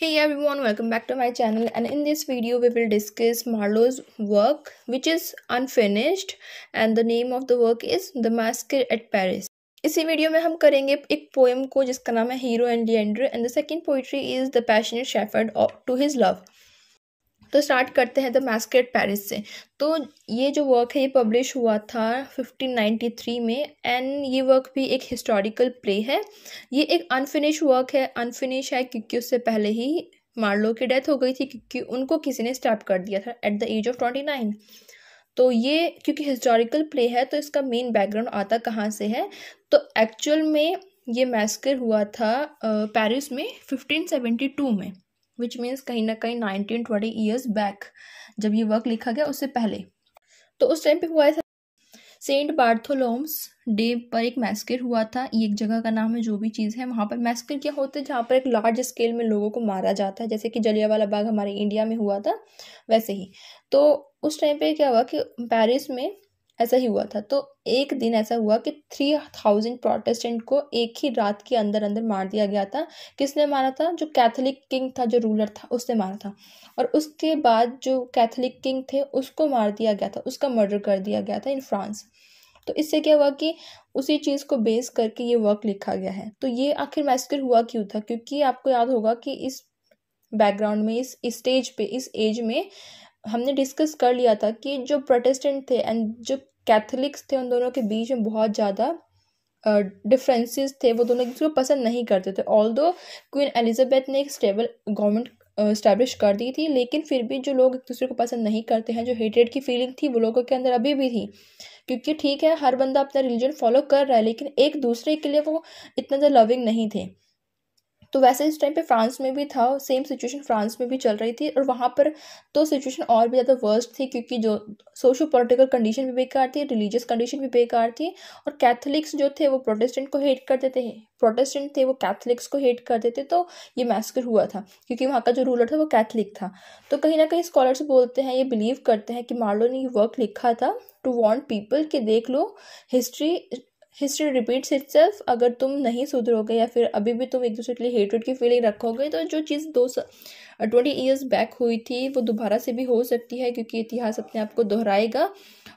Hey everyone, welcome back to my channel and in this video we will discuss Marlowe's work which is unfinished and the name of the work is The Massacre at Paris. इसी video में हम करेंगे एक poem को जिसका नाम है Hero and Leander and the second poetry is the passionate shepherd to his love तो स्टार्ट करते हैं द मैस्केट पेरिस से तो ये जो वर्क है ये पब्लिश हुआ था 1593 में एंड ये वर्क भी एक हिस्टोरिकल प्ले है ये एक अनफिनिश वर्क है अनफिनिश है क्योंकि उससे पहले ही मार्लो की डेथ हो गई थी क्योंकि उनको किसी ने स्टैप कर दिया था at the age of twenty nine तो ये क्योंकि हिस्टोरिकल प्ले है तो इसका मेन बैकग्राउंड आता कहाँ से है तो एक्चुअल में ये मैस्कर हुआ था पेरिस में फिफ्टीन सेवेंटी टू में विच मीन्स कहीं ना कहीं नाइनटीन ट्वेंटी ईयर्स बैक जब ये वर्क लिखा गया उससे पहले तो उस टाइम पे हुआ था सेंट बार्थोलोम्स डे पर एक मैस्कर हुआ था ये एक जगह का नाम है जो भी चीज़ है वहाँ पर मैस्कर क्या होते हैं जहाँ पर एक लार्ज स्केल में लोगों को मारा जाता है जैसे कि जलियावाला बाग हमारे इंडिया में हुआ था वैसे ही तो उस टाइम पे क्या हुआ कि पेरिस में ऐसा ही हुआ था तो एक दिन ऐसा हुआ कि थ्री थाउजेंड प्रोटेस्टेंट को एक ही रात के अंदर अंदर मार दिया गया था किसने मारा था जो कैथोलिक किंग था जो रूलर था उसने मारा था और उसके बाद जो कैथोलिक किंग थे उसको मार दिया गया था उसका मर्डर कर दिया गया था इन फ्रांस तो इससे क्या हुआ कि उसी चीज़ को बेस करके ये वर्क लिखा गया है तो ये आखिर मैस्कर हुआ क्यों था क्योंकि आपको याद होगा कि इस बैकग्राउंड में इस स्टेज पे इस एज में हमने डिस्कस कर लिया था कि जो प्रोटेस्टेंट थे एंड जो कैथलिक्स थे उन दोनों के बीच में बहुत ज़्यादा डिफरेंसेस थे वो दोनों एक दूसरे को पसंद नहीं करते थे ऑल दो क्वीन एलिजाबेथ ने एक स्टेबल गवर्नमेंट इस्टेब्लिश कर दी थी लेकिन फिर भी जो लोग एक दूसरे को पसंद नहीं करते हैं जो हेटेड की फीलिंग थी वो लोगों के अंदर अभी भी थी क्योंकि ठीक है हर बंदा अपना रिलीजन फॉलो कर रहा है लेकिन एक दूसरे के लिए वो इतना ज़्यादा लविंग नहीं थे तो वैसे इस टाइम पे फ्रांस में भी था सेम सिचुएशन फ्रांस में भी चल रही थी और वहाँ पर तो सिचुएशन और भी ज़्यादा वर्स्ट थी क्योंकि जो सोशो पोलिटिकल कंडीशन भी बेकार थी रिलीजियस कंडीशन भी बेकार थी और कैथलिक्स जो थे वो प्रोटेस्टेंट को हेट करते थे प्रोटेस्टेंट थे वो कैथलिक्स को हेट करते थे तो ये मैस्कर हुआ था क्योंकि वहाँ का जो रूलर था वो कैथलिक था तो कहीं ना कहीं स्कॉलर्स बोलते हैं ये बिलीव करते हैं कि मार्लो ने ये वर्क लिखा था टू वॉन्ट पीपल कि देख लो हिस्ट्री हिस्ट्री रिपीट्स इट्सल्फ अगर तुम नहीं सुधरोगे या फिर अभी भी तुम एक दूसरे के लिए हेटरेड की फीलिंग रखोगे तो जो चीज़ दो ट्वेंटी ईयर्स बैक हुई थी वो दोबारा से भी हो सकती है क्योंकि इतिहास अपने आप को दोहराएगा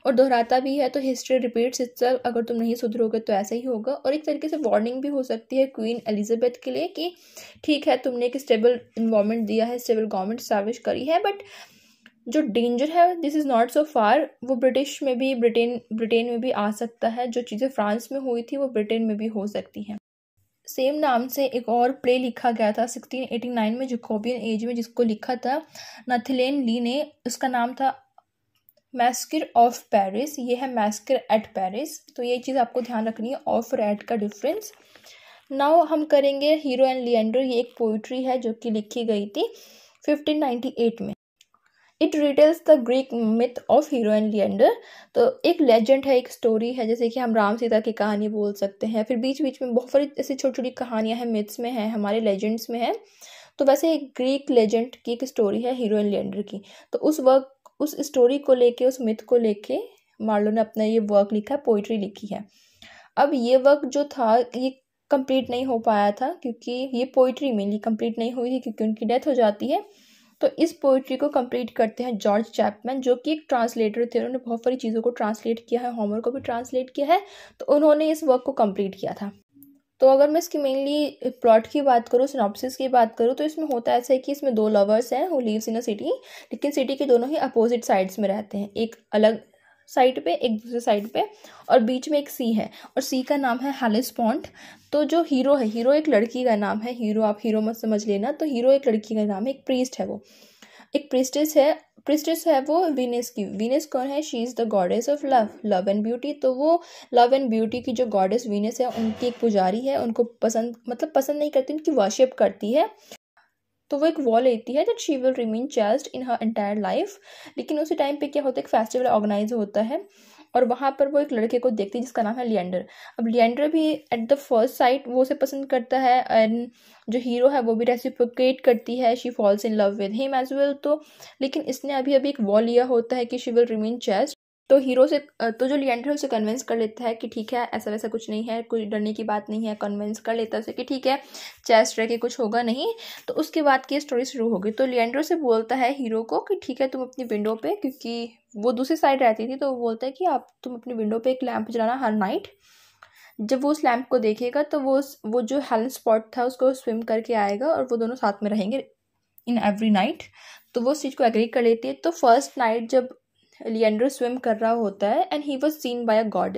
और दोहराता भी है तो हिस्ट्री रिपीट्स इट्सल्फ अगर तुम नहीं सुधरोगे तो ऐसा ही होगा और एक तरीके से वार्निंग भी हो सकती है क्वीन एलिजाबेथ के लिए कि ठीक है तुमने एक स्टेबल इन्वॉर्मेंट दिया है स्टेबल गवर्नमेंट स्टैब्लिश करी है बट जो डेंजर है this is not so far वो ब्रिटिश में भी ब्रिटेन ब्रिटेन में भी आ सकता है जो चीज़ें फ्रांस में हुई थी वो ब्रिटेन में भी हो सकती हैं सेम नाम से एक और प्ले लिखा गया था 1689 में जिकोबियन एज में जिसको लिखा था नथिलेन ली ने उसका नाम था मैस्कर ऑफ पेरिस ये है मैस्कर एट पेरिस तो ये चीज़ आपको ध्यान रखनी है ऑफ और एट का डिफरेंस नाउ हम करेंगे हीरो एंड लियंडर ये एक पोइट्री है जो कि लिखी गई थी 1598 में it retells the Greek myth of Hero and Leander तो एक लेजेंड है एक स्टोरी है जैसे कि हम राम सीता की कहानी बोल सकते हैं फिर बीच बीच में बहुत सारी ऐसी छोटी छोटी कहानियाँ हैं मिथ्स में हैं हमारे लेजेंड्स में हैं तो वैसे एक ग्रीक लेजेंड की एक स्टोरी है हीरो एंड लियंडर की तो उस वर्क उस स्टोरी को लेके उस मिथ को लेके मार्लो ने अपना ये वर्क लिखा है पोइट्री लिखी है अब ये वर्क जो था ये कंप्लीट नहीं हो पाया था क्योंकि ये पोइट्री मेनली कंप्लीट नहीं हुई थी क्योंकि उनकी डेथ हो जाती है तो इस पोइट्री को कंप्लीट करते हैं जॉर्ज चैपमैन जो कि एक ट्रांसलेटर थे उन्होंने बहुत सारी चीज़ों को ट्रांसलेट किया है होमवर्क को भी ट्रांसलेट किया है तो उन्होंने इस वर्क को कंप्लीट किया था तो अगर मैं इसकी मेनली प्लॉट की बात करूँ सिनॉपसिस की बात करूँ तो इसमें होता ऐसा है कि इसमें दो लवर्स हैं वो लीव्स इन अ सिटी लेकिन सिटी के दोनों ही अपोजिट साइड्स में रहते हैं एक अलग साइड पे एक दूसरे साइड पे और बीच में एक सी है और सी का नाम है हैलिस पॉन्ट तो जो हीरो है हीरो एक लड़की का नाम है हीरो आप हीरो मत समझ लेना तो हीरो एक लड़की का नाम है एक प्रीस्ट है वो एक प्रिस्टेस है प्रिस्टेस है वो वीनस की वीनस कौन है she is the goddess of love love and beauty तो वो लव एंड ब्यूटी की जो गॉडेस वीनस है उनकी एक पुजारी है उनको पसंद मतलब पसंद नहीं करती उनकी वर्शिप करती है तो वो एक वॉ लेती है दैट शी विल रिमेन चार्ज इन हर एंटायर लाइफ लेकिन उसी टाइम पे क्या होता है एक फेस्टिवल ऑर्गेनाइज होता है और वहाँ पर वो एक लड़के को देखती है जिसका नाम है लियंडर अब लियंडर भी एट द फर्स्ट साइट वो उसे पसंद करता है एंड जो हीरो है वो भी रेसिप्रोकेट करती है she falls in love with him as well तो लेकिन इसने अभी अभी एक वॉ लिया होता है कि शी विल रिमेन चेस्ट तो हीरो से तो जो लियंडर है उसे कन्विंस कर लेता है कि ठीक है ऐसा वैसा कुछ नहीं है कोई डरने की बात नहीं है कन्विंस कर लेता है उसे कि ठीक है चेस्ट रह के कुछ होगा नहीं तो उसके बाद की स्टोरी शुरू होगी तो लियंडर से बोलता है हीरो को कि ठीक है तुम अपनी विंडो पे क्योंकि वो दूसरी साइड रहती थी तो वो बोलता है कि आप तुम अपनी विंडो पर एक लैंप जलाना हर नाइट जब वो उस लैम्प को देखेगा तो वो वो जो हेल स्पॉट था उसको स्विम करके आएगा और वो दोनों साथ में रहेंगे इन एवरी नाइट तो वो उस चीज़ को एग्री कर लेती है तो फर्स्ट नाइट जब लियंडर स्विम कर रहा होता है and he was seen by a god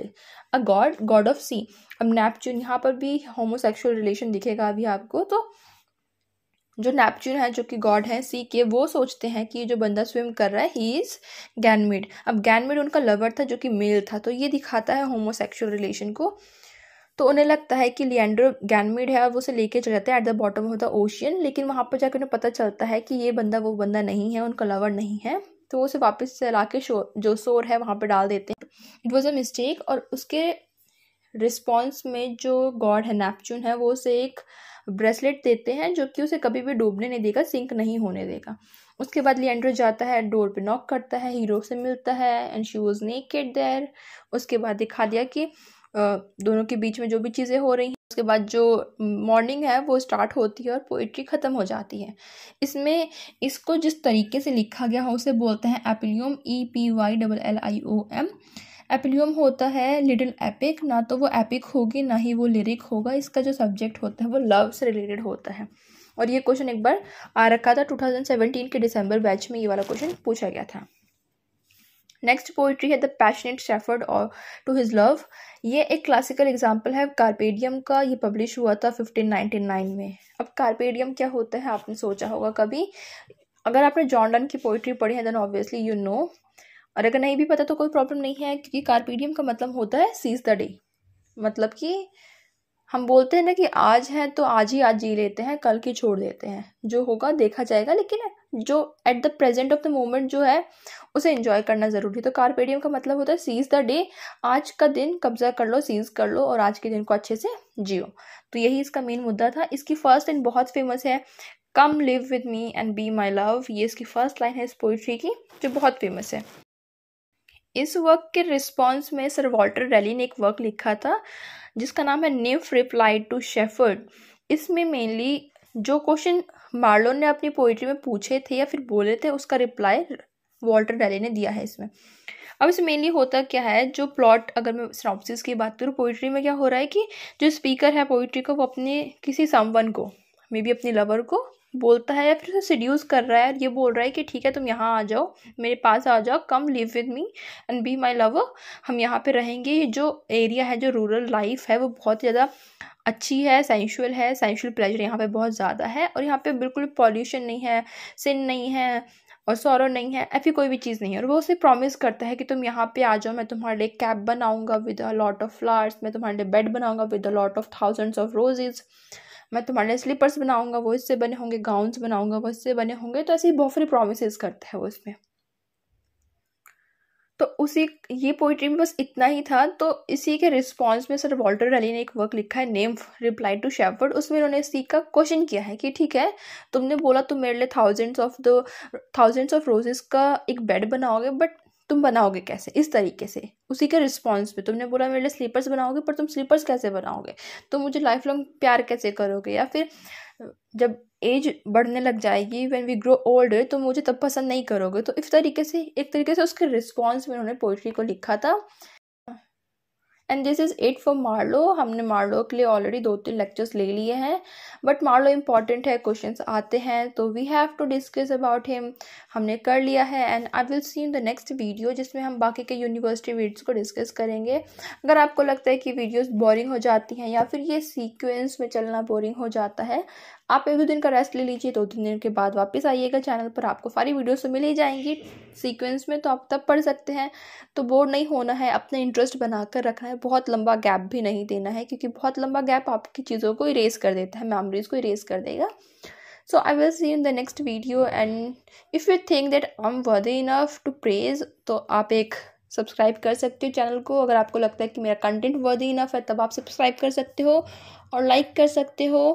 a god god of sea अब नेपच्यून यहाँ पर भी होमोसेक्सुअल रिलेशन दिखेगा अभी आपको तो जो नेपच्यून है जो कि गॉड है सी के वो सोचते हैं कि जो बंदा स्विम कर रहा है ही इज़ गैनमेड अब गैनमेड उनका लवर था जो कि मेल था तो ये दिखाता है होमोसेक्सुअल रिलेशन को तो उन्हें लगता है कि लियंडर गैनमेड है और वो उसे लेके चले जाते हैं at the bottom of the ocean लेकिन वहाँ पर जाकर उन्हें पता चलता है कि ये बंदा वो बंदा नहीं है उनका लवर नहीं है तो वो उसे वापस चला के शोर जो शोर है वहाँ पर डाल देते हैं इट वॉज़ अ मिस्टेक और उसके रिस्पॉन्स में जो गॉड है नेपच्यून है वो उसे एक ब्रेसलेट देते हैं जो कि उसे कभी भी डूबने नहीं देगा सिंक नहीं होने देगा उसके बाद लियंड्रो जाता है डोर पे नॉक करता है हीरो से मिलता है and she was naked there उसके बाद दिखा दिया कि दोनों के बीच में जो भी चीज़ें हो रही उसके बाद जो मॉर्निंग है वो स्टार्ट होती है और पोइट्री ख़त्म हो जाती है इसमें इसको जिस तरीके से लिखा गया हो उसे बोलते हैं epyllion E P Y double L I O M epyllion होता है लिटिल एपिक ना तो वो एपिक होगी ना ही वो लिरिक होगा इसका जो सब्जेक्ट होता है वो लव से रिलेटेड होता है और ये क्वेश्चन एक बार आ रखा था 2017 के दिसंबर बैच में ये वाला क्वेश्चन पूछा गया था नेक्स्ट पोइट्री है द पैशनेट शेफर्ड और टू हिज लव ये एक क्लासिकल एग्जाम्पल है कारपेडियम का ये पब्लिश हुआ था फिफ्टीन नाइन में अब कार्पेडियम क्या होता है आपने सोचा होगा कभी अगर आपने जॉन्डन की पोइट्री पढ़ी है देन ऑब्वियसली यू नो और अगर नहीं भी पता तो कोई प्रॉब्लम नहीं है क्योंकि कार्पेडियम का मतलब होता है सीज द डे मतलब कि हम बोलते हैं ना कि आज है तो आज ही आज जी लेते हैं कल की छोड़ देते हैं जो होगा देखा जाएगा लेकिन जो at the present of the moment जो है उसे इंजॉय करना ज़रूरी है तो कारपेडियम का मतलब होता है सीज द डे आज का दिन कब्जा कर लो सीज कर लो और आज के दिन को अच्छे से जियो तो यही इसका मेन मुद्दा था इसकी फर्स्ट लाइन बहुत फेमस है come live with me and be my love ये इसकी फर्स्ट लाइन है इस पोइट्री की जो बहुत फेमस है इस वर्क के रिस्पॉन्स में सर वॉल्टर रैली ने एक वर्क लिखा था जिसका नाम है निफ रिप्लाई टू शेफर्ड इसमें मेनली जो क्वेश्चन मार्लोन ने अपनी पोइट्री में पूछे थे या फिर बोले थे उसका रिप्लाई वॉल्टर डैली ने दिया है इसमें अब इसमें मेनली होता क्या है जो प्लॉट अगर मैं सिनॉप्सिस की बात करूँ पोइट्री में क्या हो रहा है कि जो स्पीकर है पोइट्री का वो अपने किसी समवन को मे बी अपने लवर को बोलता है या फिर उसे सड्यूस कर रहा है और ये बोल रहा है कि ठीक है तुम यहाँ आ जाओ मेरे पास आ जाओ come live with me and be my lover हम यहाँ पर रहेंगे ये जो एरिया है जो रूरल लाइफ है वो बहुत ज़्यादा अच्छी है सेंशुअल है सेंशुअल प्लेजर यहाँ पे बहुत ज़्यादा है और यहाँ पे बिल्कुल पॉल्यूशन नहीं है सिन नहीं है और सौरव नहीं है ऐसी कोई भी चीज़ नहीं है और वो उसे प्रॉमिस करता है कि तुम यहाँ पे आ जाओ मैं तुम्हारे लिए कैब बनाऊँगा with a lot of flowers मैं तुम्हारे लिए बेड बनाऊँगा with a lot of thousands of roses मैं तुम्हारे लिए स्लीपर्स बनाऊँगा वो इससे बने होंगे गाउन्स बनाऊंगा वो इससे बने होंगे तो ऐसे ही बहुत सारी प्रोमिस करता है वो इसमें तो उसी ये पोइट्री में बस इतना ही था तो इसी के रिस्पॉन्स में सर वॉल्टर रैली ने एक वर्क लिखा है नेम रिप्लाई टू शेफर्ड उसमें उन्होंने इसी का क्वेश्चन किया है कि ठीक है तुमने बोला तुम मेरे लिए thousands of the thousands of roses का एक बेड बनाओगे बट तुम बनाओगे कैसे इस तरीके से उसी के रिस्पॉन्स में तुमने बोला मेरे लिए स्लीपर्स बनाओगे पर तुम स्लीपर्स कैसे बनाओगे तुम तो मुझे लाइफ लॉन्ग प्यार कैसे करोगे या फिर जब एज बढ़ने लग जाएगी वैन वी ग्रो ओल्ड तो मुझे तब पसंद नहीं करोगे तो इस तरीके से एक तरीके से उसके रिस्पॉन्स में उन्होंने पोइट्री को लिखा था and this is it for Marlowe हमने मार्लो के लिए ऑलरेडी दो तीन लेक्चर्स ले लिए हैं बट मार्लो इंपॉर्टेंट है क्वेश्चंस आते हैं तो we have to discuss about him हमने कर लिया है and I will see in the next video जिसमें हम बाकी के यूनिवर्सिटी वीड्स को डिस्कस करेंगे अगर आपको लगता है कि वीडियोज़ बोरिंग हो जाती हैं या फिर ये सीक्वेंस में चलना बोरिंग हो जाता है आप एक दो दिन का रेस्ट ले लीजिए दो तीन दिन के बाद वापस आइएगा चैनल पर आपको सारी वीडियोस तो मिल ही जाएंगी सीक्वेंस में तो आप तब पढ़ सकते हैं तो बोर नहीं होना है अपने इंटरेस्ट बनाकर रखना है बहुत लंबा गैप भी नहीं देना है क्योंकि बहुत लंबा गैप आपकी चीज़ों को इरेज कर देता है मेमोरीज़ को इरेज कर देगा so I will see in the next video and if you think that I am worth enough to praise तो आप एक सब्सक्राइब कर सकते हो चैनल को अगर आपको लगता है कि मेरा कंटेंट वर्दी इनफ है तब आप सब्सक्राइब कर सकते हो और लाइक कर सकते हो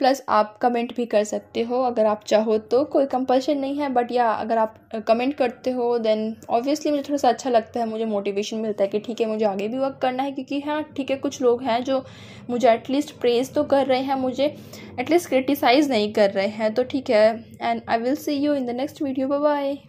प्लस आप कमेंट भी कर सकते हो अगर आप चाहो तो कोई कंपल्शन नहीं है बट या अगर आप कमेंट करते हो देन ऑब्वियसली मुझे थोड़ा सा अच्छा लगता है मुझे मोटिवेशन मिलता है कि ठीक है मुझे आगे भी वर्क करना है क्योंकि हाँ ठीक है कुछ लोग हैं जो मुझे एटलीस्ट प्रेज तो कर रहे हैं मुझे एटलीस्ट क्रिटिसाइज़ नहीं कर रहे हैं तो ठीक है and I will see you in the next video bye